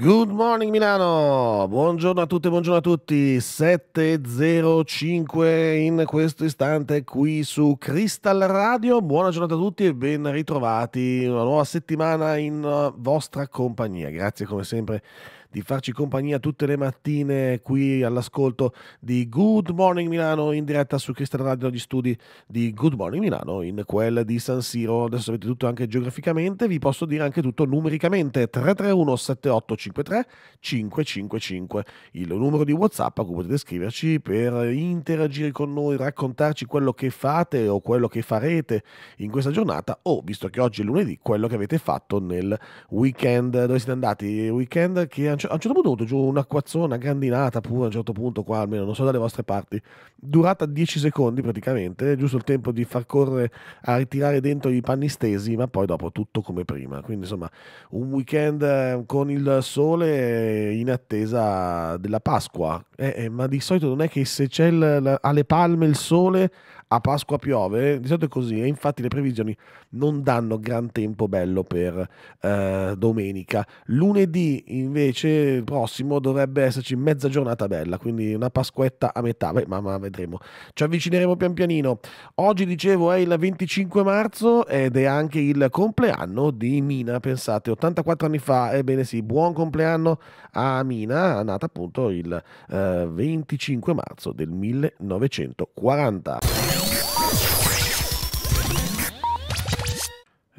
Good morning Milano, buongiorno a tutti, buongiorno a tutti, 7.05 in questo istante qui su Crystal Radio, buona giornata a tutti e ben ritrovati, una nuova settimana in uh, vostra compagnia, grazie come sempre di farci compagnia tutte le mattine qui all'ascolto di Good Morning Milano in diretta su Crystal Radio agli studi di Good Morning Milano in quella di San Siro. Adesso avete tutto anche geograficamente, vi posso dire anche tutto numericamente 331 7853 555, il numero di WhatsApp a cui potete scriverci per interagire con noi, raccontarci quello che fate o quello che farete in questa giornata o visto che oggi è lunedì quello che avete fatto nel weekend dove siete andati, weekend che a un certo punto ho avuto giù un'acquazzona grandinata pure a un certo punto qua, almeno non so dalle vostre parti, durata 10 secondi praticamente, giusto il tempo di far correre a ritirare dentro i panni stesi, ma poi dopo tutto come prima. Quindi insomma un weekend eh, con il sole in attesa della Pasqua. Eh, eh, ma di solito non è che se c'è il, la, alle palme il sole a Pasqua piove, di solito è così, e infatti le previsioni non danno gran tempo bello per eh, domenica. Lunedì invece prossimo dovrebbe esserci mezza giornata bella, quindi una Pasquetta a metà, Beh, ma, ma vedremo. Ci avvicineremo pian pianino. Oggi dicevo è il 25 marzo ed è anche il compleanno di Mina, pensate, 84 anni fa, ebbene sì, buon compleanno a Mina, nata appunto il eh, 25 marzo del 1940.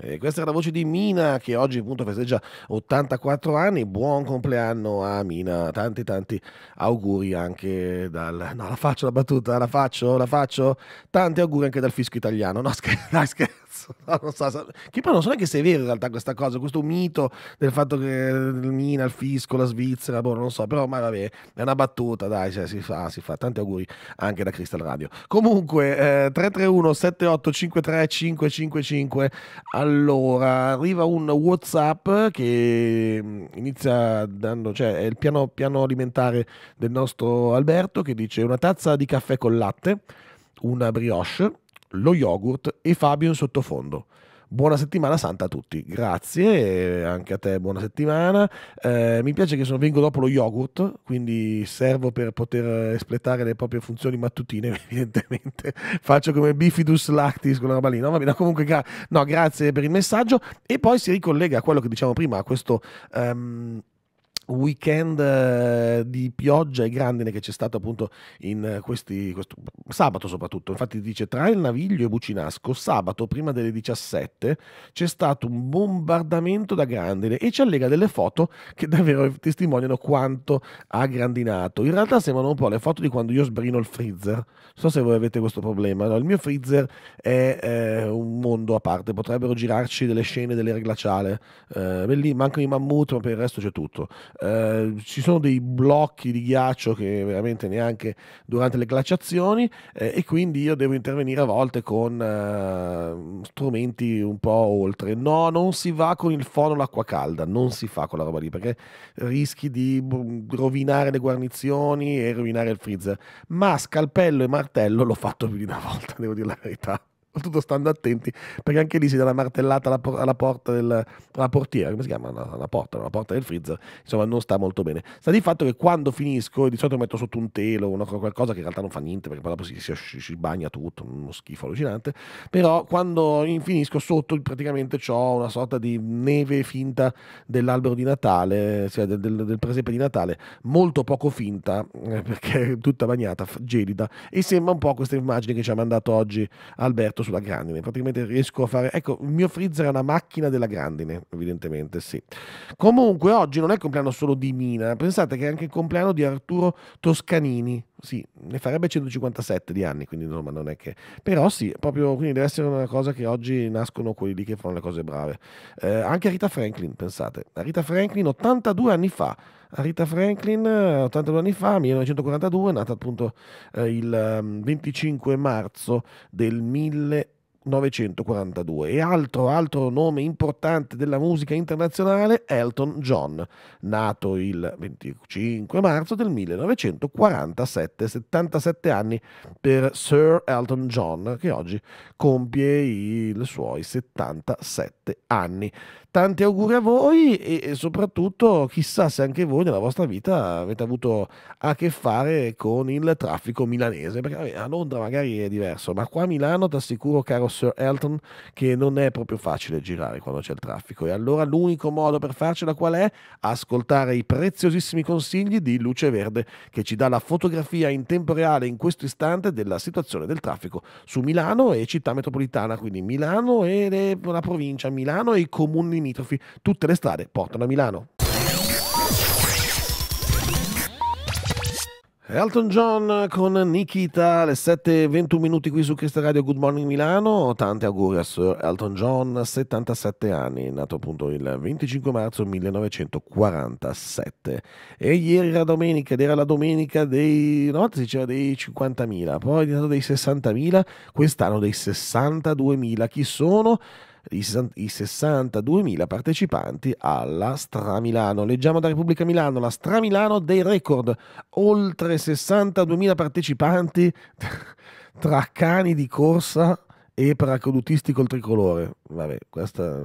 Eh, questa era la voce di Mina che oggi appunto festeggia 84 anni. Buon compleanno a Mina, tanti tanti auguri anche dal... No, la faccio la battuta, la faccio, la faccio. Tanti auguri anche dal fisco italiano. No, scherzo, no, scherzo cazzo. non so, che poi non so neanche se è vero in realtà questa cosa, questo mito del fatto che il Mina, il fisco, la Svizzera, boh, non so, però ma vabbè, è una battuta, dai, cioè, si fa, si fa. Tanti auguri anche da Crystal Radio. Comunque, eh, 331 7853 555. Allora, arriva un WhatsApp che mm, inizia dando, cioè è il piano, piano alimentare del nostro Alberto che dice una tazza di caffè con latte una brioche, lo yogurt e Fabio in sottofondo. Buona settimana santa a tutti, grazie anche a te, buona settimana. Eh, mi piace che sono, vengo dopo lo yogurt, quindi servo per poter espletare le proprie funzioni mattutine, evidentemente. Faccio come Bifidus Lactis, quella roba lì. No, Va bene, comunque gra- no, grazie per il messaggio. E poi si ricollega a quello che diciamo prima, a questo... Um, weekend eh, di pioggia e grandine che c'è stato appunto in eh, questi questo, sabato soprattutto infatti dice tra il Naviglio e Bucinasco sabato prima delle 17 c'è stato un bombardamento da grandine e ci allega delle foto che davvero testimoniano quanto ha grandinato in realtà sembrano un po' le foto di quando io sbrino il freezer non so se voi avete questo problema no, il mio freezer è eh, un mondo a parte potrebbero girarci delle scene dell'era glaciale eh, lì mancano i mammut ma per il resto c'è tutto eh, ci sono dei blocchi di ghiaccio che veramente neanche durante le glaciazioni eh, e quindi io devo intervenire a volte con eh, strumenti un po' oltre. No, non si va con il fono l'acqua calda, non si fa con la roba lì perché rischi di boh, rovinare le guarnizioni e rovinare il freezer. Ma scalpello e martello l'ho fatto più di una volta, devo dire la verità soprattutto stando attenti, perché anche lì si dà una martellata alla, por- alla porta del alla portiera, come si chiama? La porta, la porta del freezer, insomma non sta molto bene. Sta di fatto che quando finisco di solito metto sotto un telo, o qualcosa che in realtà non fa niente, perché poi dopo si, si, si bagna tutto, uno schifo allucinante, però quando finisco sotto praticamente ho una sorta di neve finta dell'albero di Natale, cioè del, del, del presepe di Natale, molto poco finta, eh, perché è tutta bagnata, gelida, e sembra un po' questa immagine che ci ha mandato oggi Alberto tutto sulla grandine, praticamente riesco a fare, ecco, il mio freezer è una macchina della grandine, evidentemente sì. Comunque oggi non è il compleanno solo di Mina, pensate che è anche il compleanno di Arturo Toscanini, sì, ne farebbe 157 di anni, quindi no, non è che... Però sì, proprio, quindi deve essere una cosa che oggi nascono quelli lì che fanno le cose brave. Eh, anche Rita Franklin, pensate, Rita Franklin 82 anni fa Rita Franklin, 82 eh, anni fa, 1942, nata appunto eh, il 25 ehm, marzo del 1942. E altro, altro nome importante della musica internazionale, Elton John, nato il 25 marzo del 1947, 77 anni per Sir Elton John, che oggi compie i, i suoi 77 anni Tanti auguri a voi e, e soprattutto chissà se anche voi nella vostra vita avete avuto a che fare con il traffico milanese, perché a Londra magari è diverso, ma qua a Milano ti assicuro, caro Sir Elton, che non è proprio facile girare quando c'è il traffico. E allora l'unico modo per farcela qual è? Ascoltare i preziosissimi consigli di Luce Verde, che ci dà la fotografia in tempo reale in questo istante della situazione del traffico su Milano e città metropolitana, quindi Milano e le, la provincia, Milano e i comuni limitrofi, tutte le strade portano a Milano. Elton John con Nikita alle 7.21 minuti qui su Cristo Radio Good Morning Milano. Tanti auguri a Sir Elton John, 77 anni, nato appunto il 25 marzo 1947. E ieri era domenica ed era la domenica dei... no, si diceva dei 50.000, poi è diventato dei 60.000, quest'anno dei 62.000. Chi sono? i, 62.000 partecipanti alla Stramilano. Leggiamo da Repubblica Milano, la Stramilano dei record, oltre 62.000 partecipanti tra cani di corsa e paracadutisti col tricolore vabbè, questa,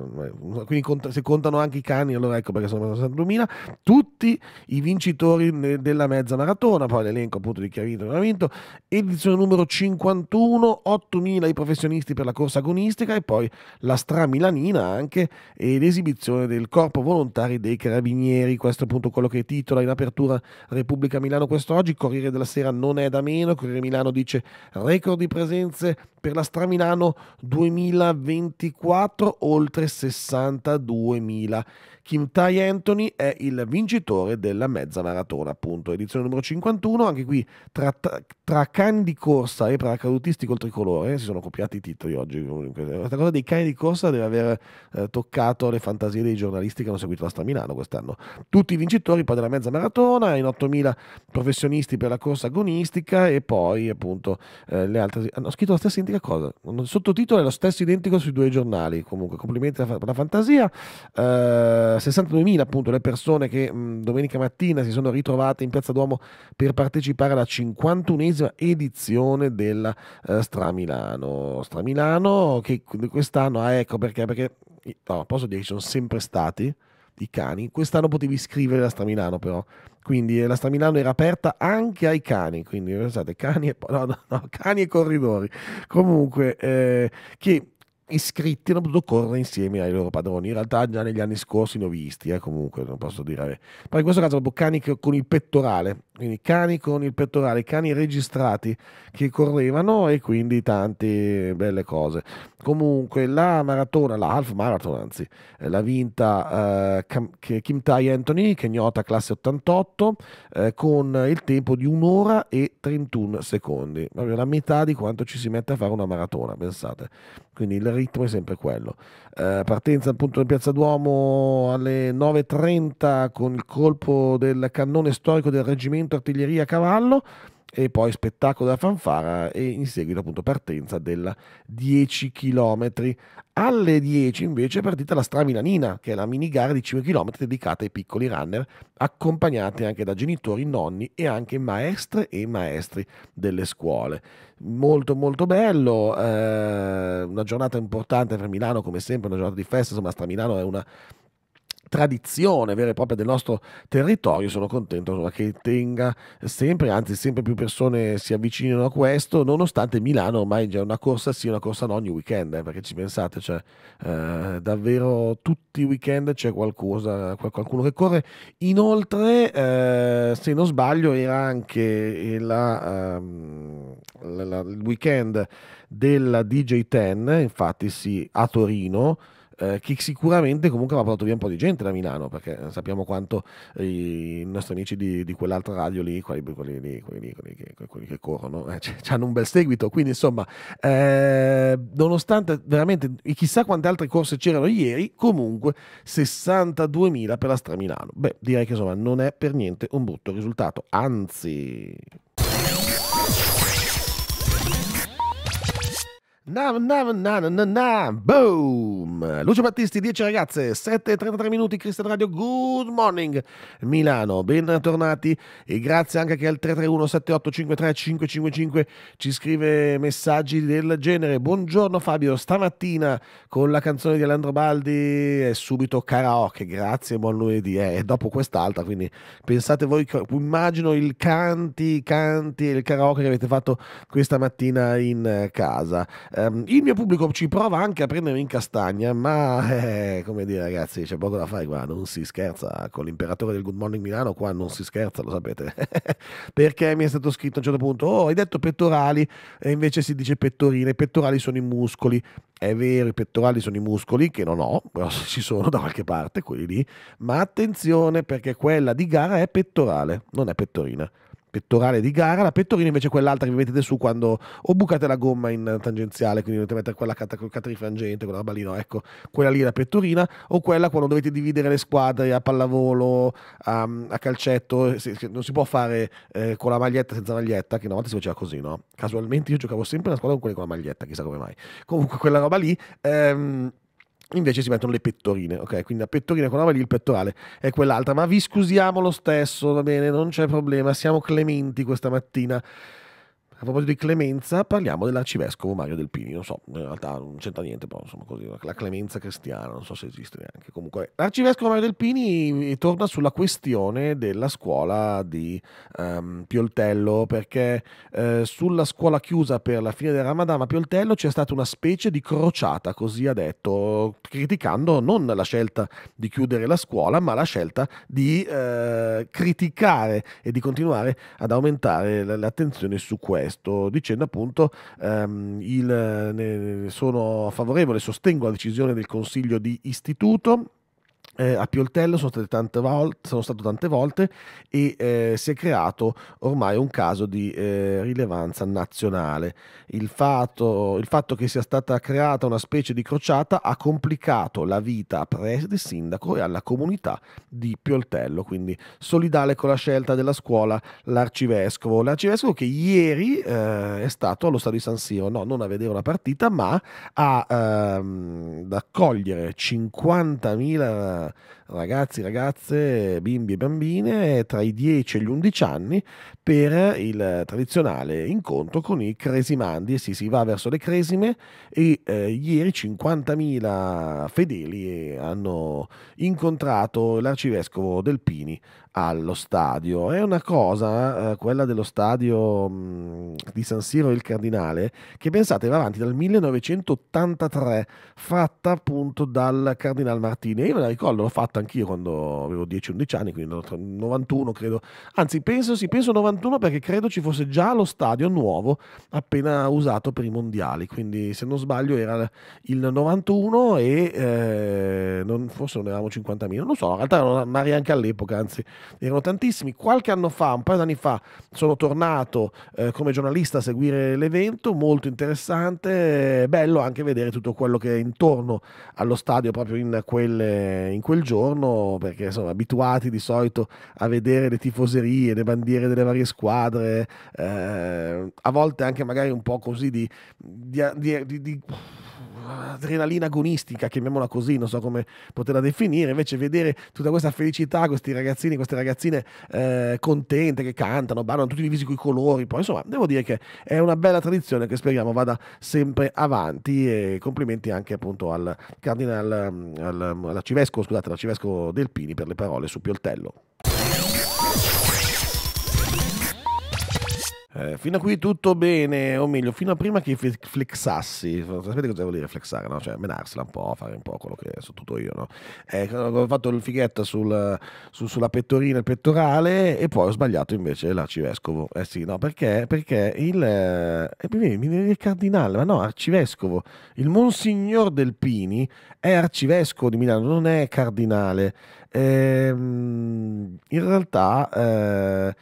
quindi cont- se contano anche i cani, allora ecco perché sono 60.000, tutti i vincitori della mezza maratona, poi l'elenco appunto di chi ha vinto e ha vinto, edizione numero 51, 8.000 i professionisti per la corsa agonistica e poi la stramilanina anche e l'esibizione del corpo volontari dei carabinieri, questo è appunto quello che titola in apertura Repubblica Milano quest'oggi, Corriere della Sera non è da meno, Corriere Milano dice record di presenze per la stramilano 2024 4 oltre 62.000 Kim Tai Anthony è il vincitore della mezza maratona, appunto, edizione numero 51, anche qui tra, tra, tra cani di corsa e paracadutisti col tricolore, si sono copiati i titoli oggi comunque, questa cosa dei cani di corsa deve aver eh, toccato le fantasie dei giornalisti che hanno seguito la Stamilano quest'anno, tutti i vincitori poi della mezza maratona, in 8.000 professionisti per la corsa agonistica e poi appunto eh, le altre, hanno scritto la stessa identica cosa, il sottotitolo è lo stesso identico sui due giornali, comunque complimenti per la fantasia. Eh, 62.000 appunto le persone che mh, domenica mattina si sono ritrovate in Piazza Duomo per partecipare alla 51esima edizione della eh, Stramilano. Stramilano che quest'anno, ah, ecco perché, perché no, posso dire che ci sono sempre stati i cani, quest'anno potevi iscrivere la Stramilano però, quindi eh, la Stramilano era aperta anche ai cani, quindi pensate cani e, no, no, no, cani e corridori, comunque eh, che iscritti hanno potuto correre insieme ai loro padroni. In realtà già negli anni scorsi ne ho visti, eh, comunque non posso dire. Ma in questo caso proprio cani con il pettorale quindi cani con il pettorale, cani registrati che correvano e quindi tante belle cose. Comunque la maratona, la half marathon anzi, eh, l'ha vinta eh, Kim Tai Anthony, kenyota classe 88, eh, con il tempo di un'ora e 31 secondi, proprio la metà di quanto ci si mette a fare una maratona, pensate. Quindi il ritmo è sempre quello. Eh, partenza appunto in Piazza Duomo alle 9.30 con il colpo del cannone storico del reggimento lanciamento artiglieria a cavallo e poi spettacolo della fanfara e in seguito appunto partenza della 10 km. Alle 10 invece è partita la Stramilanina, che è la mini gara di 5 km dedicata ai piccoli runner, accompagnati anche da genitori, nonni e anche maestre e maestri delle scuole. Molto molto bello, eh, una giornata importante per Milano come sempre, una giornata di festa, insomma Stramilano è una tradizione vera e propria del nostro territorio, sono contento che tenga sempre, anzi sempre più persone si avvicinino a questo, nonostante Milano ormai già una corsa sia sì, una corsa no ogni weekend, eh, perché ci pensate, cioè, eh, davvero tutti i weekend c'è qualcosa, qualcuno che corre. Inoltre, eh, se non sbaglio, era anche eh, la, ehm, la, la, il weekend della dj Ten, infatti sì, a Torino eh, che sicuramente comunque mi ha portato via un po' di gente da Milano, perché sappiamo quanto i nostri amici di, di quell'altra radio lì, quelli, quelli, lì, quelli, quelli che, quelli che corrono, eh, hanno un bel seguito. Quindi insomma, eh, nonostante veramente chissà quante altre corse c'erano ieri, comunque 62.000 per la Milano. Beh, direi che insomma non è per niente un brutto risultato, anzi... Nam, nam, nam, nam, nam, boom! Lucio Battisti, 10 ragazze, 7.33 minuti, Cristian Radio, good morning Milano, bentornati e grazie anche che al 331-7853-555 ci scrive messaggi del genere. Buongiorno Fabio, stamattina con la canzone di Alessandro Baldi è subito karaoke, grazie, buon lunedì, eh, e dopo quest'altra, quindi pensate voi, immagino il canti, canti e il karaoke che avete fatto questa mattina in eh, casa. Um, il mio pubblico ci prova anche a prendermi in castagna, ma eh, come dire ragazzi, c'è poco da fare qua, non si scherza con l'imperatore del Good Morning Milano, qua non si scherza, lo sapete. Perché mi è stato scritto a un certo punto, oh hai detto pettorali, e invece si dice pettorine, i pettorali sono i muscoli. È vero, i pettorali sono i muscoli, che non ho, però ci sono da qualche parte quelli lì, ma attenzione perché quella di gara è pettorale, non è pettorina pettorale di gara, la pettorina invece è quell'altra che vi mettete su quando o bucate la gomma in tangenziale, quindi dovete mettere quella cat- catrifrangente, quella roba lì, no, ecco, quella lì è la pettorina, o quella quando dovete dividere le squadre a pallavolo, a, ehm, a calcetto, non si può fare eh, con la maglietta senza maglietta, che una volta si faceva così, no? Casualmente io giocavo sempre nella squadra con quelli con la maglietta, chissà come mai. Comunque quella roba lì... Ehm, invece si mettono le pettorine, ok? Quindi la pettorina con la lì, il pettorale è quell'altra, ma vi scusiamo lo stesso, va bene, non c'è problema, siamo clementi questa mattina. A proposito di clemenza, parliamo dell'arcivescovo Mario Del Pini. Non so, in realtà non c'entra niente, però insomma così, la clemenza cristiana, non so se esiste neanche. Comunque, l'arcivescovo Mario Del Pini eh, torna sulla questione della scuola di um, Pioltello, perché eh, sulla scuola chiusa per la fine del Ramadan a Pioltello c'è stata una specie di crociata, così ha detto, criticando non la scelta di chiudere la scuola, ma la scelta di eh, criticare e di continuare ad aumentare l'attenzione su questo testo dicendo appunto ehm, il, ne, sono favorevole, sostengo la decisione del Consiglio di istituto eh, a Pioltello sono, volte, sono, stato tante volte e eh, si è creato ormai un caso di eh, rilevanza nazionale. Il fatto, il fatto, che sia stata creata una specie di crociata ha complicato la vita a preside, sindaco e alla comunità di Pioltello, quindi solidale con la scelta della scuola l'arcivescovo. L'arcivescovo che ieri eh, è stato allo stadio di San Siro, no, non a vedere una partita, ma a, ehm, ad accogliere 50.000 ragazzi, ragazze, bimbi e bambine tra i 10 e gli 11 anni per il tradizionale incontro con i cresimandi, sì, si va verso le cresime e eh, ieri 50.000 fedeli eh, hanno incontrato l'arcivescovo Delpini allo stadio. È una cosa, eh, quella dello stadio mm, di San Siro il Cardinale, che pensate va avanti dal 1983, fatta appunto dal Cardinale Martini. io me la ricordo, l'ho fatta anch'io quando avevo 10-11 anni, quindi 91 credo. Anzi, penso, sì, penso 91 perché credo ci fosse già lo stadio nuovo appena usato per i mondiali. Quindi se non sbaglio era il 91 e eh, non, forse non eravamo 50.000, non so, in realtà non, ma neanche all'epoca, anzi erano tantissimi. Qualche anno fa, un paio d'anni fa, sono tornato eh, come giornalista a seguire l'evento, molto interessante, eh, bello anche vedere tutto quello che è intorno allo stadio proprio in, quel, in quel giorno, perché insomma abituati di solito a vedere le tifoserie, le bandiere delle varie squadre, eh, a volte anche magari un po' così di, di, di, di adrenalina agonistica, chiamiamola così, non so come poterla definire, invece vedere tutta questa felicità, questi ragazzini, queste ragazzine eh, contente che cantano, ballano tutti divisi con i colori, poi insomma devo dire che è una bella tradizione che speriamo vada sempre avanti e complimenti anche appunto al cardinale, al, al, alla Civesco, scusate, alla Civesco Delpini per le parole su Pioltello. Eh, fino a qui tutto bene, o meglio, fino a prima che flexassi, sapete cosa vuol dire flexare, no? Cioè menarsela un po', fare un po' quello che so tutto io, no? Eh, ho fatto il fighetto sul, su, sulla pettorina, e il pettorale e poi ho sbagliato invece l'arcivescovo. Eh sì, no, perché? Perché il, eh, il cardinale, ma no, arcivescovo, il monsignor del Pini è arcivescovo di Milano, non è cardinale. Ehm, in realtà Eh,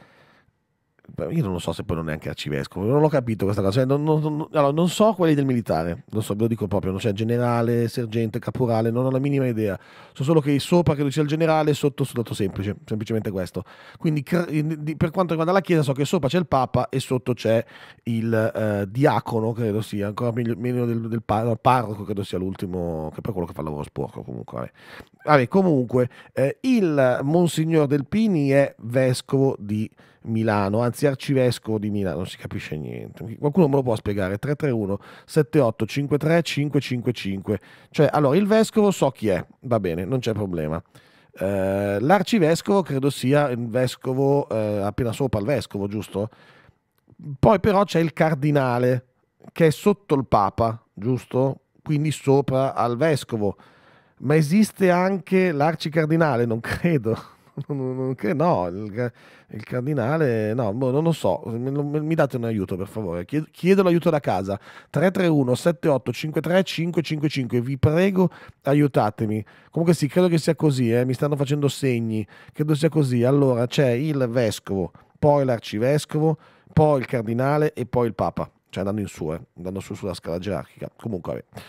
io non lo so se poi non è anche arcivescovo, non l'ho capito questa cosa, cioè, non, non, non, allora, non, so quelli del militare, non so, ve lo dico proprio, non c'è generale, sergente, caporale, non ho la minima idea, so solo che sopra credo sia il generale, sotto soldato semplice, semplicemente questo. Quindi per quanto riguarda la Chiesa so che sopra c'è il Papa e sotto c'è il eh, diacono, credo sia, ancora meglio, meno del, del par- parroco, credo sia l'ultimo, che poi è quello che fa il lavoro sporco comunque. Vabbè. Vabbè, comunque, eh, il Monsignor Delpini è vescovo di... Milano, anzi arcivescovo di Milano, non si capisce niente. Qualcuno me lo può spiegare? 331 7853 555. Cioè, allora, il vescovo so chi è, va bene, non c'è problema. Eh, l'arcivescovo credo sia il vescovo eh, appena sopra il vescovo, giusto? Poi però c'è il cardinale che è sotto il papa, giusto? Quindi sopra al vescovo. Ma esiste anche l'arcicardinale, non credo. no, il, il cardinale, no, boh, non lo so, mi date un aiuto per favore, chiedo, chiedo l'aiuto da casa, 331 78 53 555, vi prego aiutatemi, comunque sì, credo che sia così, eh, mi stanno facendo segni, credo sia così, allora c'è il vescovo, poi l'arcivescovo, poi il cardinale e poi il papa, cioè andando in su, eh, andando su sulla scala gerarchica, comunque vabbè.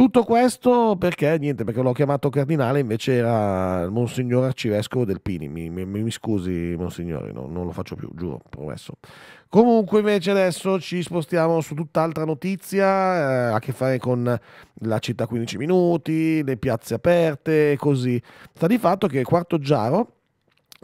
Tutto questo perché, niente, perché l'ho chiamato cardinale, invece era il Monsignor Arcivescovo del Pini. Mi, mi, mi scusi, Monsignore, no, non lo faccio più, giuro, promesso. Comunque, invece, adesso ci spostiamo su tutt'altra notizia, eh, a che fare con la città 15 minuti, le piazze aperte, e così. Sta di fatto che Quarto Giaro,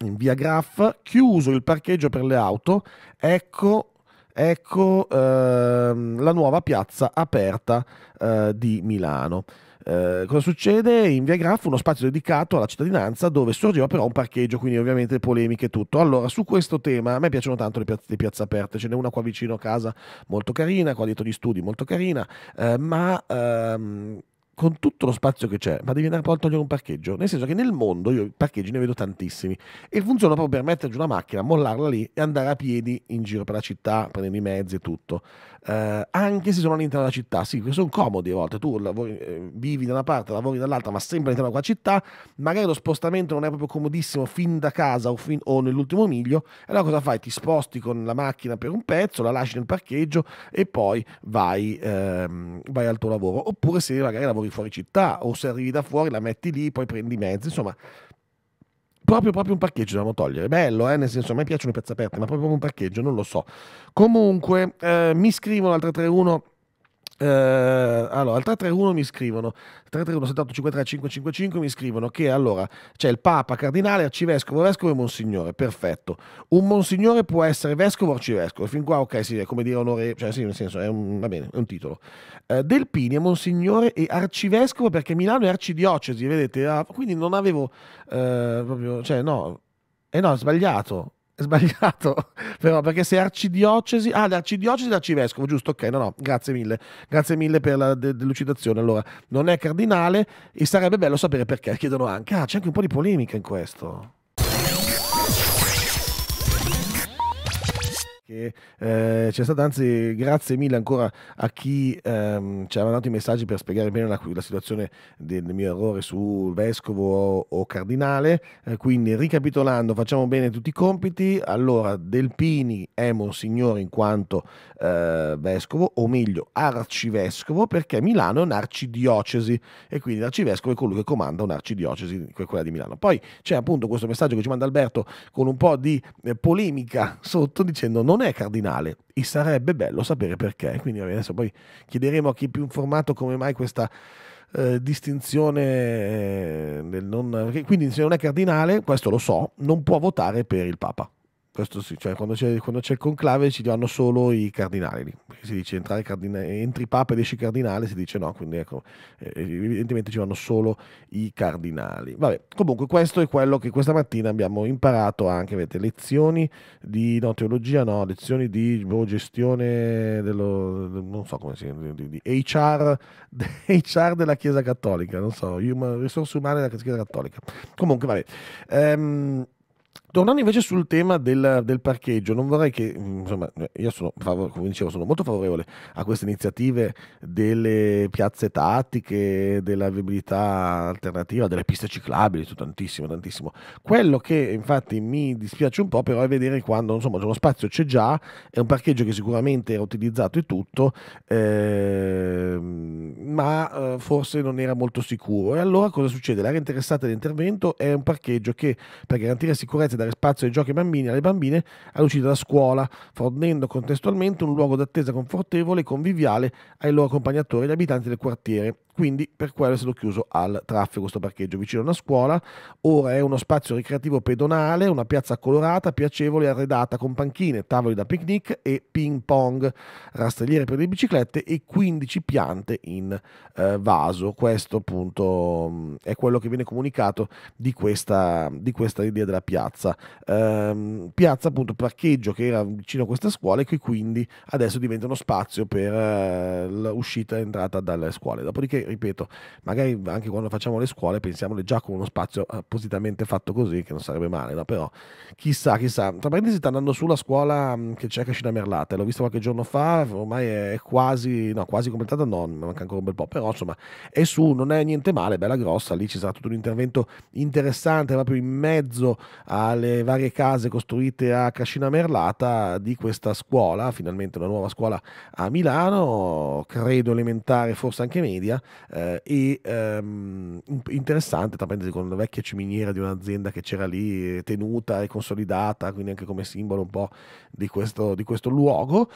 in via Graf, chiuso il parcheggio per le auto, ecco ecco ehm, la nuova piazza aperta eh, di Milano. Eh, cosa succede? In via Graf uno spazio dedicato alla cittadinanza dove sorgeva però un parcheggio, quindi ovviamente polemiche e tutto. Allora, su questo tema a me piacciono tanto le, piazze, le piazze aperte, ce n'è una qua vicino a casa molto carina, qua dietro gli studi molto carina, eh, ma ehm, con tutto lo spazio che c'è, ma devi andare poi a togliere un parcheggio. Nel senso che nel mondo io parcheggi ne vedo tantissimi e funziona proprio per metterci una macchina, mollarla lì e andare a piedi in giro per la città, prendendo i mezzi e tutto eh, anche se sono all'interno della città. Sì, sono comodi a volte, tu lavori, eh, vivi da una parte, lavori dall'altra, ma sempre all'interno della città, magari lo spostamento non è proprio comodissimo fin da casa o, fin, o nell'ultimo miglio, allora cosa fai? Ti sposti con la macchina per un pezzo, la lasci nel parcheggio e poi vai, ehm, vai al tuo lavoro. Oppure se magari lavori fuori città o se arrivi da fuori la metti lì, poi prendi mezzo, insomma proprio, proprio un parcheggio dobbiamo togliere. Bello, eh? nel senso, a me piacciono i piazze aperte, ma proprio un parcheggio, non lo so. Comunque, eh, mi scrivono al 331 eh, allora, al 331 mi scrivono 331 78 555 mi scrivono che allora c'è il Papa, Cardinale, Arcivescovo, Vescovo e Monsignore, perfetto. Un Monsignore può essere Vescovo o Arcivescovo, fin qua ok, sì, è come dire onore, cioè sì, nel senso, è un, va bene, è un titolo. Eh, Delpini è Monsignore e Arcivescovo perché Milano è arcidiocesi, vedete, ah, quindi non avevo, eh, proprio, cioè no, eh no, è sbagliato, sbagliato, però, perché se arcidiocesi... Ah, l'arcidiocesi e l'arcivescovo, giusto? Ok, no, no, grazie mille. Grazie mille per la delucidazione. Allora, non è cardinale e sarebbe bello sapere perché, chiedono anche. Ah, c'è anche un po' di polemica in questo. che eh, c'è stata, anzi grazie mille ancora a chi ehm, ci ha mandato i messaggi per spiegare bene la, la situazione del, mio errore sul vescovo o, o cardinale, eh, quindi ricapitolando facciamo bene tutti i compiti, allora Delpini è monsignore in quanto eh, vescovo, o meglio arcivescovo, perché Milano è un'arcidiocesi e quindi l'arcivescovo è colui che comanda un'arcidiocesi, quella di Milano. Poi c'è appunto questo messaggio che ci manda Alberto con un po' di eh, polemica sotto dicendo non non è cardinale e sarebbe bello sapere perché. Quindi adesso poi chiederemo a chi è più informato come mai questa eh, distinzione eh, non... Quindi se non è cardinale, questo lo so, non può votare per il Papa. Sì, cioè quando, c'è, quando c'è, il conclave ci danno solo i cardinali. Si dice entrare cardina- entri papa ed esci cardinale, si dice no, quindi ecco, eh, evidentemente ci vanno solo i cardinali. Vabbè, comunque questo è quello che questa mattina abbiamo imparato anche, vedete, lezioni di no, teologia, no, lezioni di boh, gestione dello, non so come si chiama, di, di HR, HR, della Chiesa Cattolica, non so, human, risorse umane della Chiesa Cattolica. Comunque, vabbè. Ehm, Tornando invece sul tema del, del parcheggio, non vorrei che, mm, insomma, io sono, come dicevo, sono molto favorevole a queste iniziative delle piazze tattiche, della viabilità alternativa, delle piste ciclabili, tantissimo, tantissimo. Quello che infatti mi dispiace un po' però è vedere quando, insomma, lo spazio c'è già, è un parcheggio che sicuramente era utilizzato e tutto, eh, ma eh, forse non era molto sicuro. E allora cosa succede? L'area interessata all'intervento è un parcheggio che per garantire sicurezza e dare spazio ai giochi ai bambini e alle bambine all'uscita da scuola, fornendo contestualmente un luogo d'attesa confortevole e conviviale ai loro accompagnatori e agli abitanti del quartiere quindi per quello è stato chiuso al traffico questo parcheggio vicino a una scuola. Ora è uno spazio ricreativo pedonale, una piazza colorata, piacevole arredata con panchine, tavoli da picnic e ping pong, rastrelliere per le biciclette e 15 piante in eh, vaso. Questo appunto mm, è quello che viene comunicato di questa, di questa idea della piazza. Ehm, piazza appunto parcheggio che era vicino a questa scuola e che quindi adesso diventa uno spazio per eh, l'uscita e entrata dalle scuole. Dopodiché ripeto, magari anche quando facciamo le scuole pensiamole già con uno spazio eh, appositamente fatto così, che non sarebbe male, no? però chissà, chissà. Tra parentesi sta andando su la scuola mm, che c'è a Cascina Merlata, l'ho vista qualche giorno fa, ormai è quasi, no, quasi completata, no, manca ancora un bel po', però insomma è su, non è niente male, bella grossa, lì ci sarà tutto un intervento interessante proprio in mezzo alle varie case costruite a Cascina Merlata di questa scuola, finalmente una nuova scuola a Milano, credo elementare, forse anche media, eh, e ehm, interessante, tra parentesi, con una vecchia ciminiera di un'azienda che c'era lì tenuta e consolidata, quindi anche come simbolo un po' di questo, di questo luogo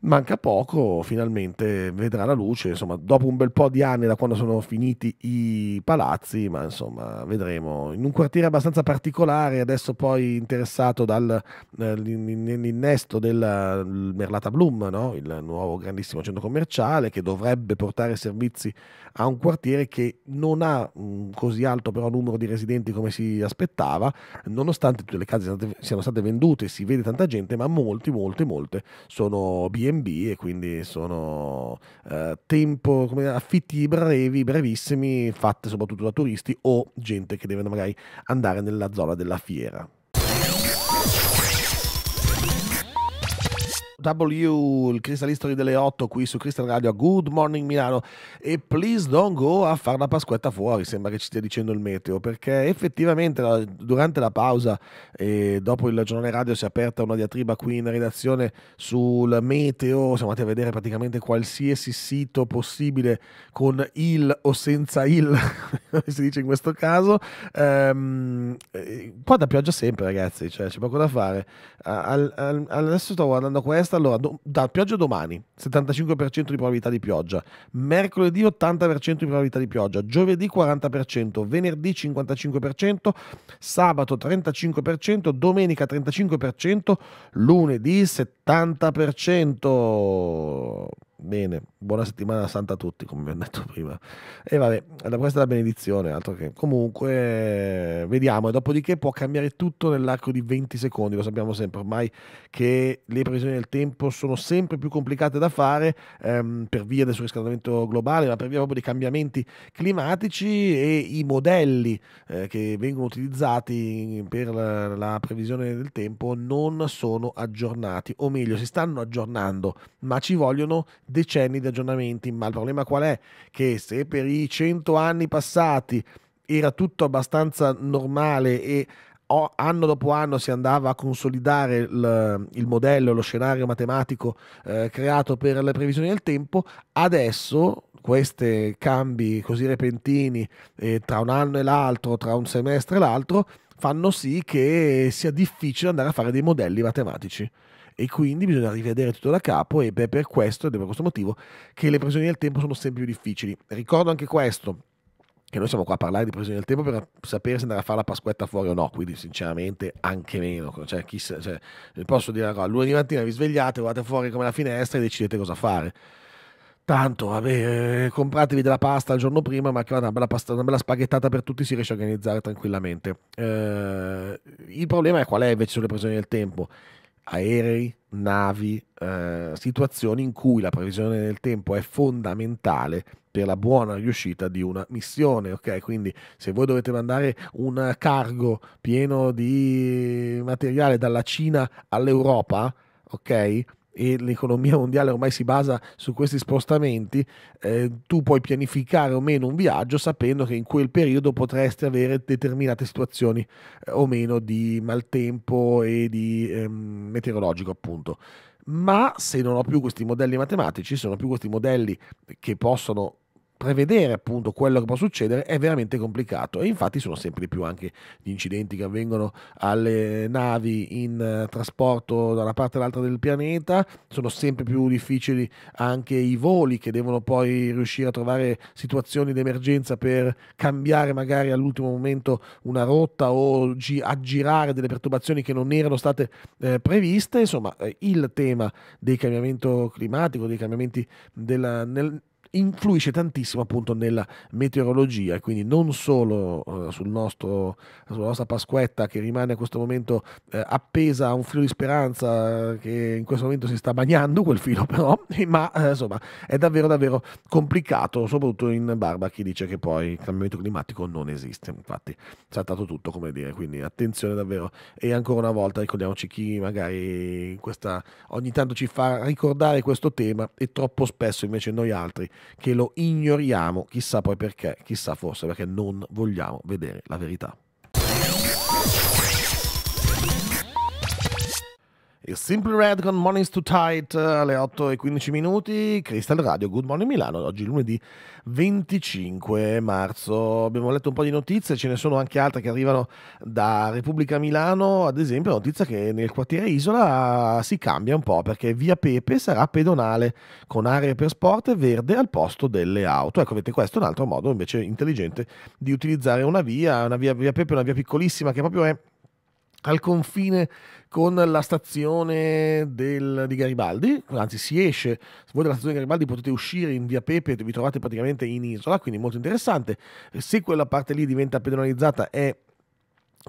manca poco, finalmente vedrà la luce, insomma, dopo un bel po' di anni da quando sono finiti i palazzi, ma insomma, vedremo. In un quartiere abbastanza particolare, adesso poi interessato dall'innesto eh, del Merlata Bloom, no? il nuovo grandissimo centro commerciale che dovrebbe portare servizi a un quartiere che non ha un mm, così alto però numero di residenti come si aspettava, nonostante tutte le case siano state vendute, si vede tanta gente, ma molti, molte, molte sono BM Airbnb e quindi sono eh, tempo, come, affitti brevi, brevissimi, fatti soprattutto da turisti o gente che deve magari andare nella zona della fiera. W, il Crystal History delle 8 qui su Crystal Radio, Good Morning Milano e please don't go a fare la pasquetta fuori, sembra che ci stia dicendo il meteo, perché effettivamente durante la pausa e dopo il giornale radio si è aperta una diatriba qui in redazione sul meteo, siamo andati a vedere praticamente qualsiasi sito possibile con il o senza il, si dice in questo caso, ehm, eh, qua da pioggia sempre ragazzi, cioè c'è poco da fare, al, al, adesso sto guardando questa allora, do, da pioggia domani, 75% di probabilità di pioggia, mercoledì 80% di probabilità di pioggia, giovedì 40%, venerdì 55%, sabato 35%, domenica 35%, lunedì 70%. 70%. Bene, buona settimana santa a tutti, come vi ho detto prima. E vabbè, questa è la benedizione, altro che. Comunque, vediamo, e dopodiché può cambiare tutto nell'arco di 20 secondi, lo sappiamo sempre ormai che le previsioni del tempo sono sempre più complicate da fare ehm, per via del surriscaldamento globale, ma per via proprio dei cambiamenti climatici e i modelli eh, che vengono utilizzati per la, la previsione del tempo non sono aggiornati o meglio, meglio, si stanno aggiornando, ma ci vogliono decenni di aggiornamenti. Ma il problema qual è? Che se per i cento anni passati era tutto abbastanza normale e anno dopo anno si andava a consolidare il, il modello, lo scenario matematico eh, creato per le previsioni del tempo, adesso questi cambi così repentini eh, tra un anno e l'altro, tra un semestre e l'altro, fanno sì che sia difficile andare a fare dei modelli matematici e quindi bisogna rivedere tutto da capo ed è per questo, ed è per questo motivo, che le pressioni del tempo sono sempre più difficili. Ricordo anche questo, che noi siamo qua a parlare di pressioni del tempo per sapere se andare a fare la pasquetta fuori o no, quindi sinceramente anche meno. Cioè, chi, cioè, posso dire una cosa, lunedì mattina vi svegliate, guardate fuori come la finestra e decidete cosa fare. Tanto, vabbè, eh, compratevi della pasta il giorno prima, ma che una bella, pasta, una bella spaghettata per tutti si riesce a organizzare tranquillamente. Eh, il problema è qual è invece sulle pressioni del tempo? aerei, navi, eh, situazioni in cui la previsione del tempo è fondamentale per la buona riuscita di una missione, ok? Quindi se voi dovete mandare un cargo pieno di materiale dalla Cina all'Europa, ok? e l'economia mondiale ormai si basa su questi spostamenti, eh, tu puoi pianificare o meno un viaggio sapendo che in quel periodo potresti avere determinate situazioni eh, o meno di maltempo e di ehm, meteorologico appunto. Ma se non ho più questi modelli matematici, se non ho più questi modelli che possono prevedere appunto quello che può succedere è veramente complicato e infatti sono sempre di più anche gli incidenti che avvengono alle navi in uh, trasporto da una parte all'altra del pianeta, sono sempre più difficili anche i voli che devono poi riuscire a trovare situazioni d'emergenza per cambiare magari all'ultimo momento una rotta o gi- aggirare delle perturbazioni che non erano state eh, previste, insomma eh, il tema del cambiamento climatico, dei cambiamenti della, nel, influisce tantissimo appunto nella meteorologia, quindi non solo uh, sul nostro, sulla nostra Pasquetta che rimane a questo momento uh, appesa a un filo di speranza eh, che in questo momento si sta bagnando quel filo però, ma uh, insomma è davvero davvero complicato, soprattutto in Barba chi dice che poi il cambiamento climatico non esiste, infatti è saltato tutto come dire, quindi attenzione davvero e ancora una volta ricordiamoci chi magari questa, ogni tanto ci fa ricordare questo tema e troppo spesso invece noi altri che lo ignoriamo, chissà poi perché, chissà forse perché non vogliamo vedere la verità. il Simple Red con Mornings Too Tight eh, alle 8 e 15 minuti, Crystal Radio, Good Morning Milano, oggi lunedì 25 marzo. Abbiamo letto un po' di notizie, ce ne sono anche altre che arrivano da Repubblica Milano, ad esempio la notizia che nel quartiere Isola si cambia un po' perché via Pepe sarà pedonale con aree per sport verde al posto delle auto. Ecco, vedete, questo è un altro modo invece intelligente di utilizzare una via, una via, via Pepe, una via piccolissima che proprio è al confine con la stazione del, di Garibaldi, anzi si esce, se voi dalla stazione di Garibaldi potete uscire in via Pepe, e vi trovate praticamente in isola, quindi molto interessante. Se quella parte lì diventa pedonalizzata è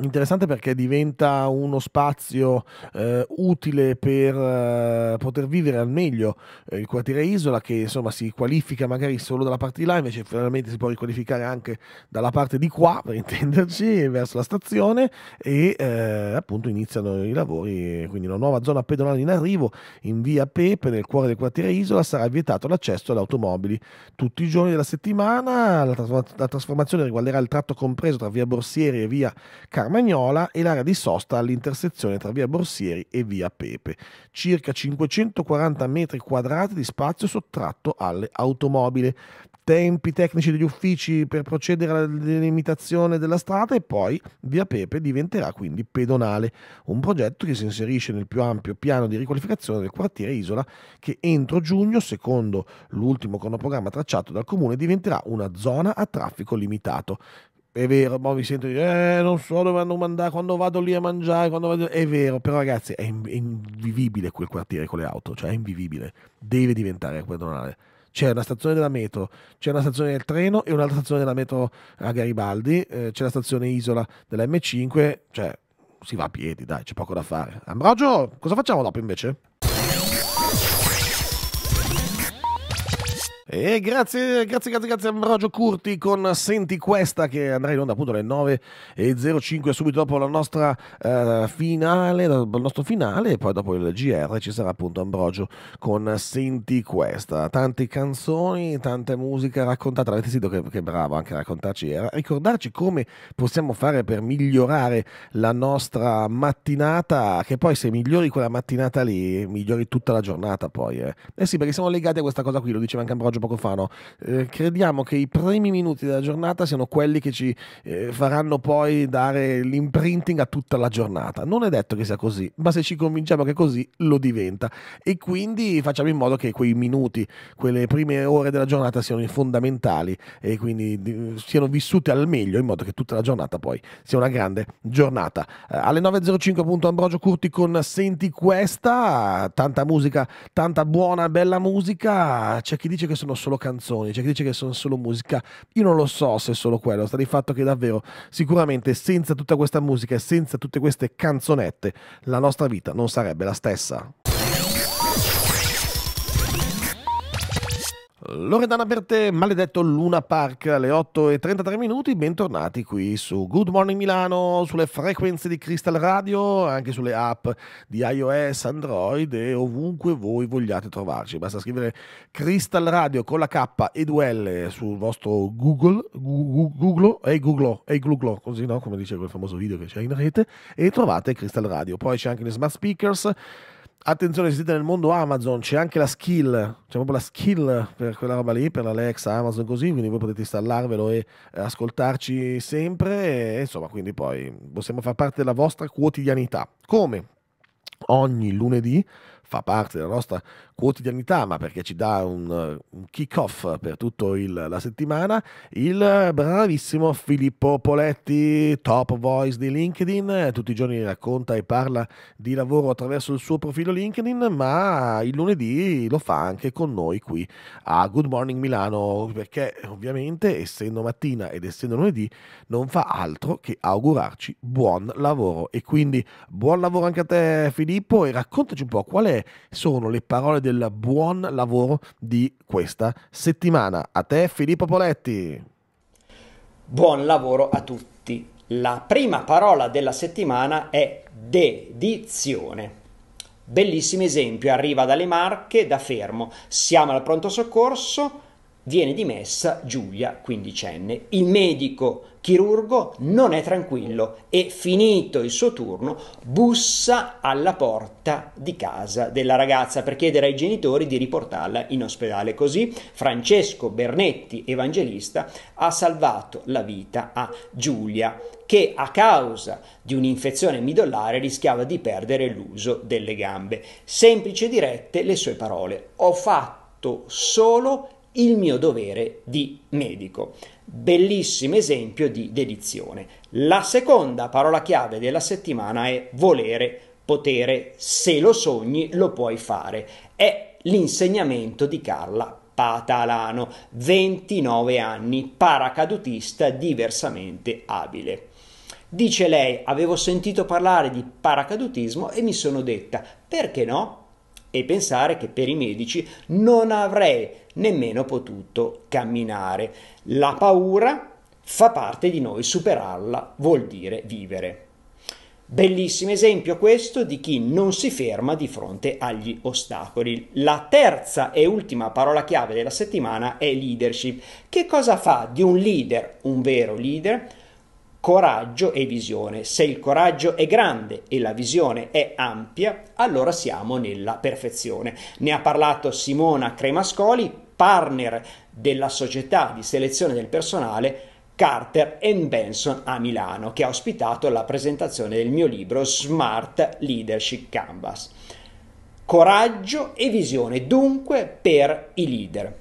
interessante perché diventa uno spazio eh, utile per eh, poter vivere al meglio eh, il quartiere Isola che insomma si qualifica magari solo dalla parte di là invece finalmente si può riqualificare anche dalla parte di qua per intenderci verso la stazione e eh, appunto iniziano i lavori quindi una nuova zona pedonale in arrivo in via Pepe nel cuore del quartiere Isola sarà vietato l'accesso alle automobili tutti i giorni della settimana la, trasformazione riguarderà il tratto compreso tra via Borsieri e via Car- Carmagnola e l'area di sosta all'intersezione tra via Borsieri e via Pepe, circa 540 metri quadrati di spazio sottratto alle automobili. Tempi tecnici degli uffici per procedere alla delimitazione della strada e poi via Pepe diventerà quindi pedonale, un progetto che si inserisce nel più ampio piano di riqualificazione del quartiere Isola che entro giugno, secondo l'ultimo cronoprogramma tracciato dal comune, diventerà una zona a traffico limitato. È vero, ma boh, mi sento dire, eh, non so dove hanno mandare, quando vado lì a mangiare, vado... è vero, però ragazzi è, è, invivibile quel quartiere con le auto, cioè è invivibile, deve diventare pedonale. C'è una stazione della metro, c'è una stazione del treno e un'altra stazione della metro a Garibaldi, eh, c'è la stazione Isola della M5, cioè si va a piedi, dai, c'è poco da fare. Ambrogio, cosa facciamo dopo invece? E grazie, grazie, grazie, grazie a Ambrogio Curti con Senti Questa che andrà in onda appunto alle 9.05 subito dopo la nostra eh, finale, il nostro finale e poi dopo il GR ci sarà appunto Ambrogio con Senti Questa. Tante canzoni, tante musiche raccontate, avete sentito che, che bravo anche a raccontarci e ricordarci come possiamo fare per migliorare la nostra mattinata, che poi se migliori quella mattinata lì, migliori tutta la giornata poi. Eh, eh sì, perché siamo legati a questa cosa qui, lo diceva anche Ambrogio Giorgio poco fa, no? eh, crediamo che i primi minuti della giornata siano quelli che ci eh, faranno poi dare l'imprinting a tutta la giornata. Non è detto che sia così, ma se ci convinciamo che è così, lo diventa. E quindi facciamo in modo che quei minuti, quelle prime ore della giornata siano fondamentali e quindi siano vissute al meglio in modo che tutta la giornata poi sia una grande giornata. Eh, alle 9.05 punto Ambrogio Curti con Senti questa, tanta musica, tanta buona, bella musica. C'è chi dice che sono sono solo canzoni, c'è chi dice che sono solo musica. Io non lo so se è solo quello, sta di fatto che davvero, sicuramente senza tutta questa musica e senza tutte queste canzonette, la nostra vita non sarebbe la stessa. Loredana Bertè, maledetto Luna Park alle 8 e 33 minuti, bentornati qui su Good Morning Milano, sulle frequenze di Crystal Radio, anche sulle app di iOS, Android e ovunque voi vogliate trovarci. Basta scrivere Crystal Radio con la K e 2L sul vostro Google, Google, e Google, e Google, così no? Come dice quel famoso video che c'è in rete, e trovate Crystal Radio. Poi c'è anche le smart speakers attenzione esiste nel mondo Amazon c'è anche la skill c'è proprio la skill per quella roba lì per Alexa Amazon così quindi voi potete installarvelo e eh, ascoltarci sempre e, insomma quindi poi possiamo far parte della vostra quotidianità come ogni lunedì fa parte della nostra quotidianità, ma perché ci dà un, un kick-off per tutta la settimana, il bravissimo Filippo Poletti, top voice di LinkedIn, tutti i giorni racconta e parla di lavoro attraverso il suo profilo LinkedIn, ma il lunedì lo fa anche con noi qui a Good Morning Milano, perché ovviamente essendo mattina ed essendo lunedì non fa altro che augurarci buon lavoro e quindi buon lavoro anche a te Filippo e raccontaci un po' quali sono le parole del del buon lavoro di questa settimana. A te Filippo Poletti. Buon lavoro a tutti. La prima parola della settimana è dedizione. Bellissimo esempio, arriva dalle Marche, da Fermo. Siamo al pronto soccorso, viene dimessa Giulia, quindicenne. Il medico chirurgo non è tranquillo e finito il suo turno bussa alla porta di casa della ragazza per chiedere ai genitori di riportarla in ospedale. Così Francesco Bernetti, evangelista, ha salvato la vita a Giulia che a causa di un'infezione midollare rischiava di perdere l'uso delle gambe. Semplici e dirette le sue parole. Ho fatto solo il mio dovere di medico. Bellissimo esempio di dedizione. La seconda parola chiave della settimana è volere, potere, se lo sogni lo puoi fare. È l'insegnamento di Carla Patalano, 29 anni, paracadutista diversamente abile. Dice lei, avevo sentito parlare di paracadutismo e mi sono detta, perché no? e pensare che per i medici non avrei nemmeno potuto camminare. La paura fa parte di noi, superarla vuol dire vivere. Bellissimo esempio questo di chi non si ferma di fronte agli ostacoli. La terza e ultima parola chiave della settimana è leadership. Che cosa fa di un leader un vero leader? coraggio e visione. Se il coraggio è grande e la visione è ampia, allora siamo nella perfezione. Ne ha parlato Simona Cremascoli, partner della società di selezione del personale Carter Benson a Milano, che ha ospitato la presentazione del mio libro Smart Leadership Canvas. Coraggio e visione dunque per i leader.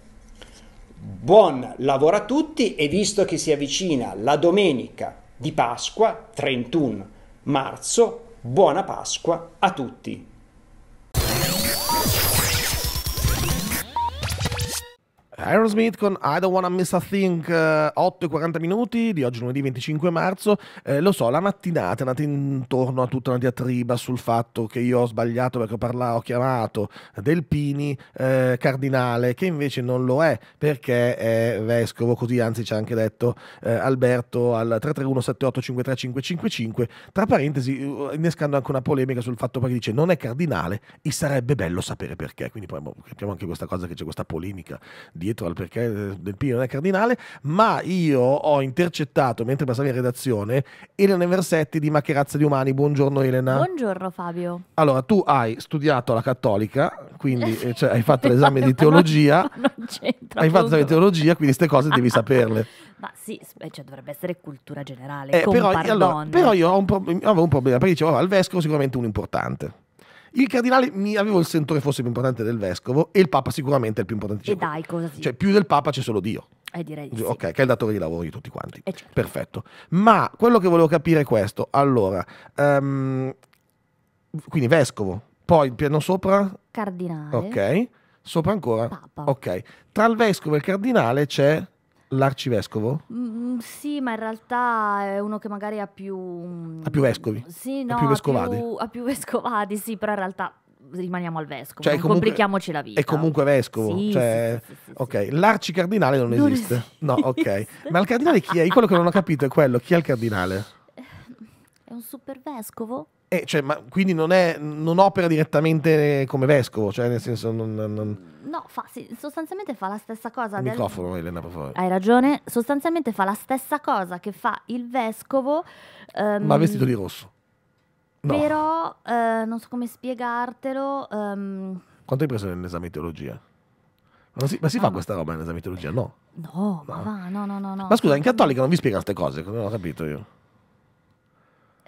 Buon lavoro a tutti e visto che si avvicina la domenica di Pasqua, 31 marzo, buona Pasqua a tutti. Aerosmith con I Don't Wanna Miss a Thing, 8 eh, e 40 minuti di oggi lunedì 25 marzo. Eh, lo so, la mattinata è andata intorno a tutta una diatriba sul fatto che io ho sbagliato perché parlavo, ho chiamato Delpini eh, cardinale, che invece non lo è perché è vescovo, così anzi ci ha anche detto eh, Alberto al 331-7853-555, tra parentesi eh, innescando anche una polemica sul fatto perché dice non è cardinale e sarebbe bello sapere perché, quindi poi capiamo boh, anche questa cosa che c'è questa polemica di dietro al perché eh, del è Cardinale, ma io ho intercettato mentre passavo in redazione Elena Versetti di Maccherazza di Umani. Buongiorno Elena. Buongiorno Fabio. Allora, tu hai studiato la Cattolica, quindi eh, cioè, hai fatto l'esame di teologia. non, c'entra. Hai fatto l'esame di teologia, quindi queste cose devi saperle. Ma sì, cioè, dovrebbe essere cultura generale. Eh, però, allora, però, io avevo un, pro- avevo un problema, perché dicevo, oh, al vescovo sicuramente un importante il cardinale mi avevo il sentore fosse più importante del vescovo e il papa sicuramente è il più importante. E dai, cosa Cioè più del papa c'è solo Dio. Eh, direi di cioè, ok, sì. che è il datore di lavoro di tutti quanti. Eh, certo. Perfetto. Ma quello che volevo capire è questo. Allora, um, quindi vescovo, poi il piano sopra... Cardinale. Ok. Sopra ancora? Papa. Ok. Tra il vescovo e il cardinale c'è l'arcivescovo? Mm, mm, sì, ma in realtà è uno che magari ha più... Mm, ha più vescovi? Sì, no, ha più vescovadi. Ha più, ha più vescovadi, sì, però in realtà rimaniamo al vescovo, cioè, comunque, complichiamoci la vita. È comunque vescovo, sì, cioè, sì, sì, ok, l'arcicardinale non, non esiste. esiste. No, ok. Ma il cardinale chi è? Quello che non ho capito è quello, chi è il cardinale? un super vescovo? Eh, cioè, ma quindi non, è, non, opera direttamente come vescovo, cioè nel senso non, non... No, fa, sì, sostanzialmente fa la stessa cosa. Il del... microfono, Elena, per favore. Hai ragione, sostanzialmente fa la stessa cosa che fa il vescovo. Um, ma vestito di rosso. No. Però, eh, non so come spiegartelo. Um... Quanto hai preso nell'esame di teologia? Ma si, ma si no, fa ah. questa roba nell'esame di teologia? No. No, no. ma va, no, no, no, no. Ma scusa, in cattolica non vi spiega queste cose, non ho capito io.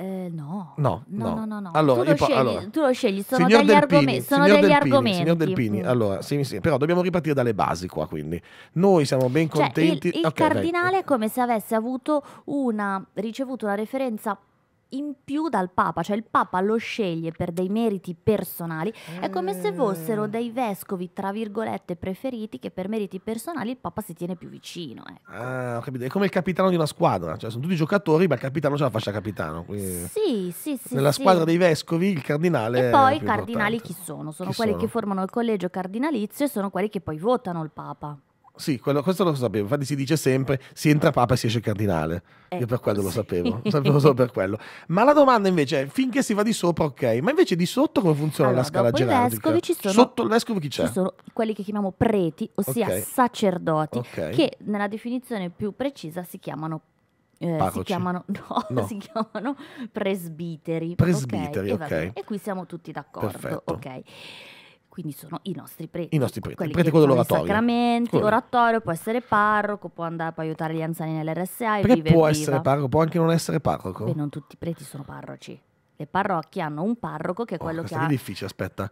Eh, no. No, no, no, no, no. Allora, tu, lo scegli, allora, tu lo scegli, sono degli, Delpini, argomenti, sono degli Delpini, argomenti. Signor Delpini, allora, sì, sì, però dobbiamo ripartire dalle basi qua, quindi. Noi siamo ben contenti. Cioè, il, il okay, cardinale dai. è come se avesse avuto una, ricevuto una referenza in più dal Papa, cioè il Papa lo sceglie per dei meriti personali, è come se mm. fossero dei vescovi, tra virgolette, preferiti che per meriti personali il Papa si tiene più vicino. Ecco. Ah, è come il capitano di una squadra, cioè sono tutti giocatori, ma il capitano c'è la fascia capitano. Sì, sì, sì. Nella sì, squadra sì. dei vescovi il cardinale... E poi i cardinali importante. chi sono? Sono chi quelli sono? che formano il collegio cardinalizio e sono quelli che poi votano il Papa. Sì, quello, questo lo sapevo. Infatti si dice sempre si entra papa e si esce cardinale. Ecco, Io per quello eh, sì. lo sapevo, lo sapevo solo per quello. Ma la domanda invece è finché si va di sopra, ok, ma invece di sotto come funziona allora, la scala gerarchica? Vescovi sono, sotto il vescovo chi c'è? Ci sono quelli che chiamiamo preti, ossia okay. sacerdoti, okay. che nella definizione più precisa si chiamano eh, si, chiamano, no, no. si chiamano presbiteri. Presbiteri, ok. okay. E, e, qui siamo tutti d'accordo. Perfetto. Ok quindi sono i nostri preti. I nostri preti, quelli preti quello dell'oratorio. Sacramenti, quello. oratorio, può essere parroco, può andare può aiutare gli anziani nell'RSA. Perché può viva. essere parroco, può anche non essere parroco. Beh, non tutti i preti sono parroci. Le parrocchie hanno un parroco che è oh, quello oh, che ha... è difficile, aspetta.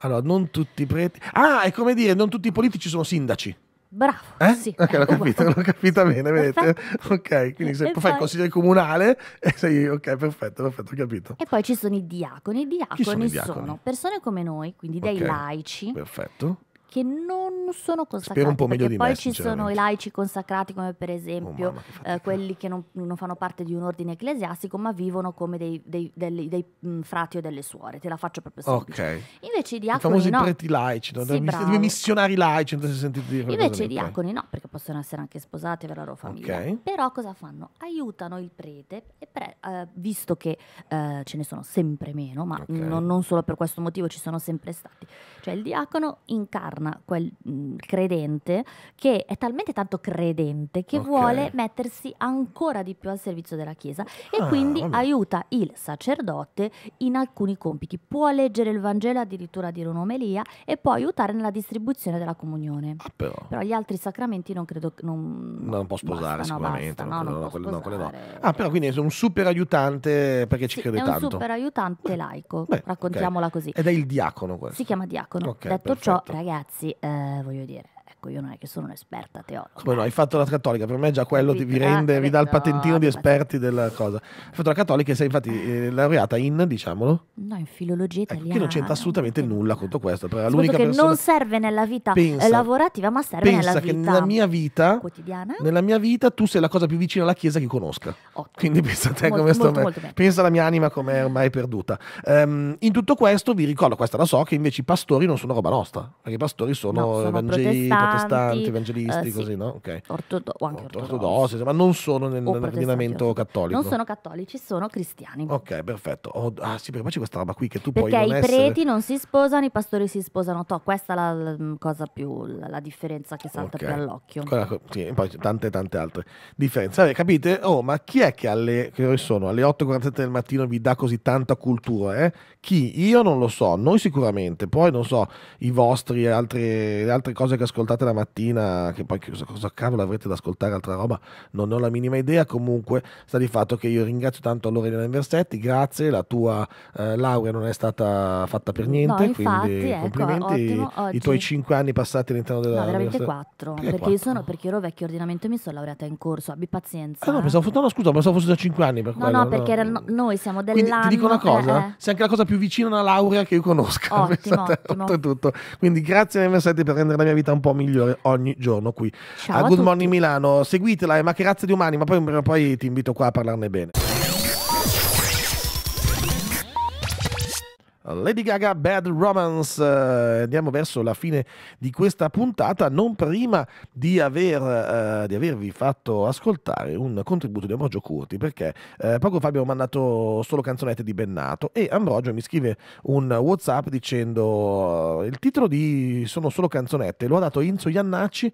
Allora, non tutti i preti... Ah, è come dire, non tutti i politici sono sindaci. Bravo. Eh? Sì, ok, l'ho ecco capito, l'ho capita bene, vedete? Perfetto. Ok, quindi se fai il consigliere comunale, e sei, ok, perfetto, perfetto, ho capito. E poi ci sono i diaconi, i diaconi, sono, i diaconi? sono persone come noi, quindi dei okay. laici. Perfetto che non sono consacrati. Spero poi me, ci sono i laici consacrati, come per esempio oh, mamma, eh, quelli che non, non, fanno parte di un ordine ecclesiastico, ma vivono come dei, dei, dei, dei mm, mh, frati o delle suore. Te la faccio proprio semplice. Okay. Invece i diaconi. I famosi no. preti laici, no? sì, due missionari laici, non si sentite dire. Invece i diaconi no, perché possono essere anche sposati per la loro famiglia. Okay. Però cosa fanno? Aiutano il prete, pre, eh, visto che eh, ce ne sono sempre meno, ma okay. non, non solo per questo motivo ci sono sempre stati. Cioè il diacono incarna incarna quel mh, mm, credente che è talmente tanto credente che okay. vuole mettersi ancora di più al servizio della Chiesa e ah, quindi vabbè. aiuta il sacerdote in alcuni compiti. Può leggere il Vangelo addirittura dire un'omelia e può aiutare nella distribuzione della comunione. Ah, però. però. gli altri sacramenti non credo non, non può sposare basta, sicuramente, no, basta, no, non quello, sposare. no, eh. Ah, però quindi è un super aiutante perché ci sì, crede è tanto. È un super aiutante laico, Beh, raccontiamola okay. così. Ed è il diacono questo. Si chiama diacono. Okay, Detto perfetto. ciò, ragazzi ragazzi, eh, voglio dire, teologo, ecco, io non è che sono un'esperta teologa. Come no, hai fatto la cattolica, per me già quello vi, vi rende, vi ah, dà il patentino no, di esperti della cosa. Hai fatto la cattolica e sei infatti eh, laureata in, diciamolo? No, in filologia ecco, italiana. Ecco, che non c'entra assolutamente no, nulla contro questo. Perché l'unica che non serve nella vita eh, pensa, lavorativa, ma serve nella vita. Pensa che nella mia vita quotidiana. Nella mia vita tu sei la cosa più vicina alla Chiesa che conosca. Ottimo. Quindi pensa a te molto, come molto, sto molto, Pensa alla mia anima come è ormai perduta. Um, in tutto questo vi ricordo, questa la so, che invece i pastori non sono roba nostra, perché i pastori sono, no, sono evangeli, protestanti, protestanti, eh, evangelisti, uh, così, no? Okay. Ortod- o anche ortodossi, ortodossi, ma non sono nell'ordinamento cattolico. Non sono cattolici, sono cristiani. Ok, perfetto. Oh, ah sì, perché poi c'è questa roba qui che tu perché puoi Perché i preti non si sposano, i pastori si sposano. Toh, questa è la, la mm, cosa più, la, la, differenza che salta okay. più all'occhio. Quella, sì, poi tante tante altre differenze. Vabbè, capite? Oh, ma chi è che alle, che sono, alle 8.47 del mattino vi dà così tanta cultura? Eh? Chi? Io non lo so, noi sicuramente. Poi non so, i vostri, altre, altre cose che ascoltate puntate la mattina, che poi cosa, cosa cavolo avrete da ascoltare, altra roba, non ne ho la minima idea, comunque sta di fatto che io ringrazio tanto Lorena Versetti, grazie, la tua eh, laurea non è stata fatta per niente, no, infatti, quindi ecco, complimenti, ottimo, i tuoi cinque anni passati all'interno della... No, veramente 4, eh, perché, 4? Io sono, perché ero vecchio ordinamento e mi sono laureata in corso, abbi pazienza. Ah, no, pensavo, no, scusa, pensavo fosse da cinque anni per no, quello. No, no, perché erano, noi siamo dell'anno... Quindi, ti dico una eh, cosa, eh. sei anche la cosa più vicina a una laurea che io conosco. ottimo, ottimo. oltretutto. Quindi grazie a Versetti per rendere la mia vita un po' migliore migliore ogni giorno qui Ciao a, a Good Morning Milano. Seguitela, è ma che razza di umani, ma poi, poi ti invito qua a parlarne bene. Lady Gaga Bad Romance. Eh, andiamo verso la fine di questa puntata, non prima di, aver, eh, di avervi fatto ascoltare un contributo di Ambrogio Curti, perché eh, poco fa abbiamo mandato solo canzonette di Bennato e Ambrogio mi scrive un WhatsApp dicendo eh, il titolo di Sono solo canzonette lo ha dato Inzo Iannacci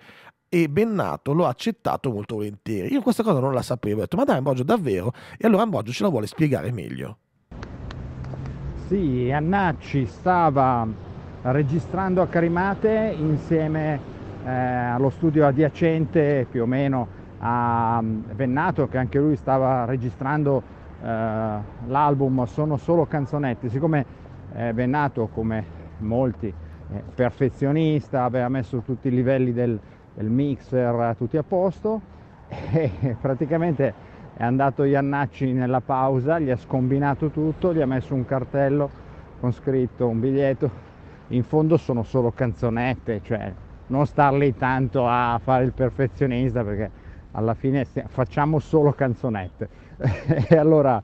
e Bennato lo ha accettato molto volentieri. Io questa cosa non la sapevo, ho detto ma dai Ambrogio davvero? E allora Ambrogio ce la vuole spiegare meglio sì, Annacci stava registrando a Carimate insieme eh, allo studio adiacente più o meno a mm, Vennato che anche lui stava registrando eh, l'album Sono solo canzonette. Siccome eh, Vennato come molti è perfezionista, aveva messo tutti i livelli del, del mixer eh, tutti a posto e praticamente è andato Iannacci nella pausa, gli ha scombinato tutto, gli ha messo un cartello con scritto un biglietto, in fondo sono solo canzonette, cioè non star lì tanto a fare il perfezionista perché alla fine facciamo solo canzonette. e allora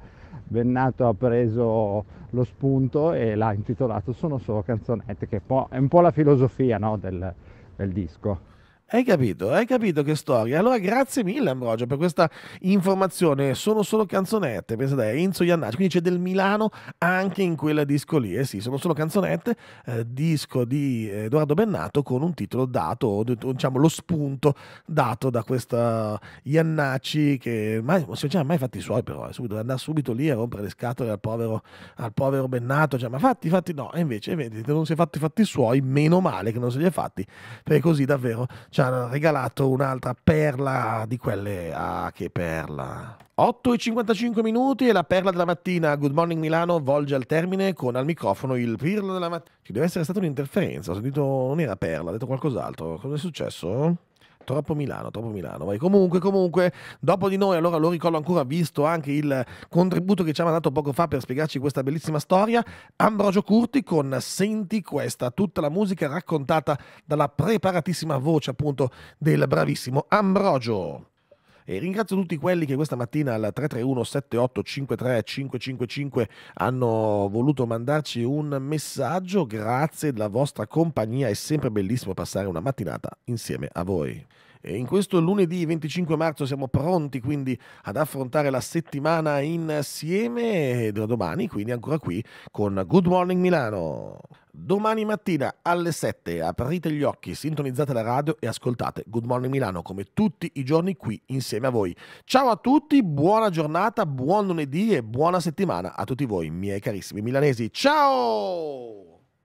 Bennato ha preso lo spunto e l'ha intitolato Sono solo canzonette, che è un po', la filosofia no, del, del disco. Hai capito? Hai capito che storia? Allora grazie mille Ambrogio per questa informazione. Sono solo canzonette, pensa dai, Enzo Iannacci. Quindi c'è del Milano anche in quel disco lì. Eh sì, sono solo canzonette, eh, disco di Edoardo Bennato con un titolo dato, o diciamo lo spunto dato da questa Iannacci che mai, non si è mai fatti i suoi però, eh, subito, andare subito lì a rompere le scatole al povero, al povero Bennato. Cioè, ma fatti, fatti no. E invece, vedete, non si è fatti i fatti suoi, meno male che non se li è fatti, perché così davvero ci hanno regalato un'altra perla di quelle. Ah, che perla! 8 e 55 minuti e la perla della mattina. Good morning Milano volge al termine con al microfono il pirla della mattina. Ci deve essere stata un'interferenza. Ho sentito, non era perla, ha detto qualcos'altro. Cosa è successo? troppo Milano, troppo Milano. Vai. Comunque, comunque, dopo di noi, allora lo ricordo ancora, visto anche il contributo che ci ha mandato poco fa per spiegarci questa bellissima storia, Ambrogio Curti con Senti questa, tutta la musica raccontata dalla preparatissima voce appunto del bravissimo Ambrogio. E ringrazio tutti quelli che questa mattina al 331 78 53 555 hanno voluto mandarci un messaggio. Grazie della vostra compagnia, è sempre bellissimo passare una mattinata insieme a voi. E in questo lunedì 25 marzo siamo pronti quindi ad affrontare la settimana insieme e da domani quindi ancora qui con Good Morning Milano. Domani mattina alle 7 aprite gli occhi, sintonizzate la radio e ascoltate Good Morning Milano come tutti i giorni qui insieme a voi. Ciao a tutti, buona giornata, buon lunedì e buona settimana a tutti voi miei carissimi milanesi. Ciao!